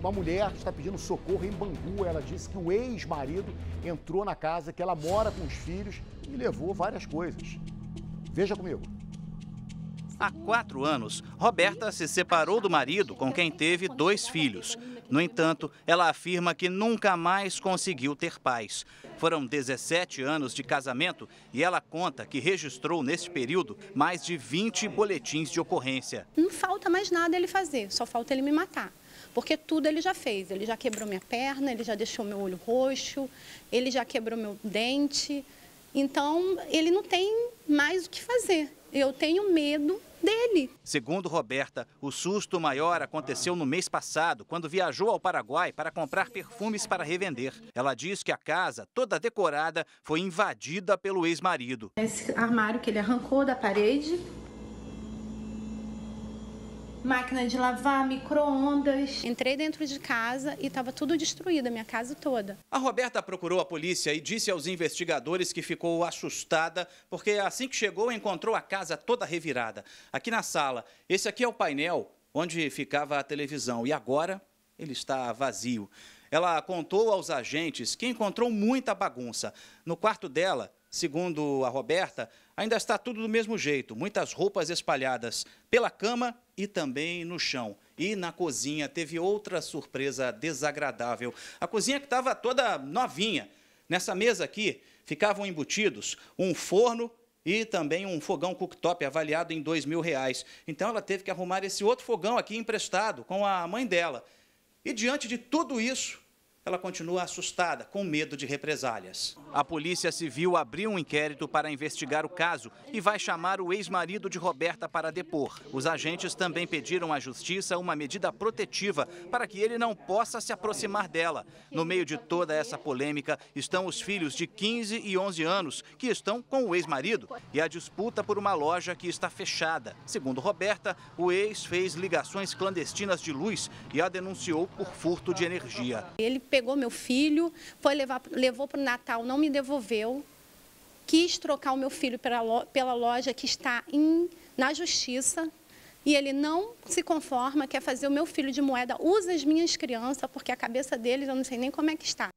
uma mulher está pedindo socorro em Bangu. Ela disse que o ex-marido entrou na casa que ela mora com os filhos e levou várias coisas. Veja comigo. Há quatro anos, Roberta se separou do marido com quem teve dois filhos. No entanto, ela afirma que nunca mais conseguiu ter paz. Foram 17 anos de casamento e ela conta que registrou nesse período mais de 20 boletins de ocorrência. Não falta mais nada ele fazer, só falta ele me matar. Porque tudo ele já fez. Ele já quebrou minha perna, ele já deixou meu olho roxo, ele já quebrou meu dente. Então, ele não tem mais o que fazer. Eu tenho medo dele. Segundo Roberta, o susto maior aconteceu no mês passado, quando viajou ao Paraguai para comprar perfumes para revender. Ela diz que a casa, toda decorada, foi invadida pelo ex-marido. Esse armário que ele arrancou da parede máquina de lavar, micro-ondas. Entrei dentro de casa e estava tudo destruído, a minha casa toda. A Roberta procurou a polícia e disse aos investigadores que ficou assustada porque assim que chegou encontrou a casa toda revirada. Aqui na sala, esse aqui é o painel onde ficava a televisão e agora ele está vazio. Ela contou aos agentes que encontrou muita bagunça. No quarto dela segundo a Roberta, ainda está tudo do mesmo jeito, muitas roupas espalhadas pela cama e também no chão. E na cozinha teve outra surpresa desagradável. A cozinha que estava toda novinha. Nessa mesa aqui ficavam embutidos um forno e também um fogão cooktop avaliado em dois mil reais. Então ela teve que arrumar esse outro fogão aqui emprestado com a mãe dela. E diante de tudo isso, ela continua assustada, com medo de represálias. A Polícia Civil abriu um inquérito para investigar o caso e vai chamar o ex-marido de Roberta para depor. Os agentes também pediram à Justiça uma medida protetiva para que ele não possa se aproximar dela. No meio de toda essa polêmica estão os filhos de 15 e 11 anos, que estão com o ex-marido, e a disputa por uma loja que está fechada. Segundo Roberta, o ex fez ligações clandestinas de luz e a denunciou por furto de energia. Ele pegou meu filho, foi levar, levou para o Natal, não me devolveu, quis trocar o meu filho pela, pela loja que está em, na justiça, e ele não se conforma, quer fazer o meu filho de moeda, usa as minhas crianças, porque a cabeça deles eu não sei nem como é que está.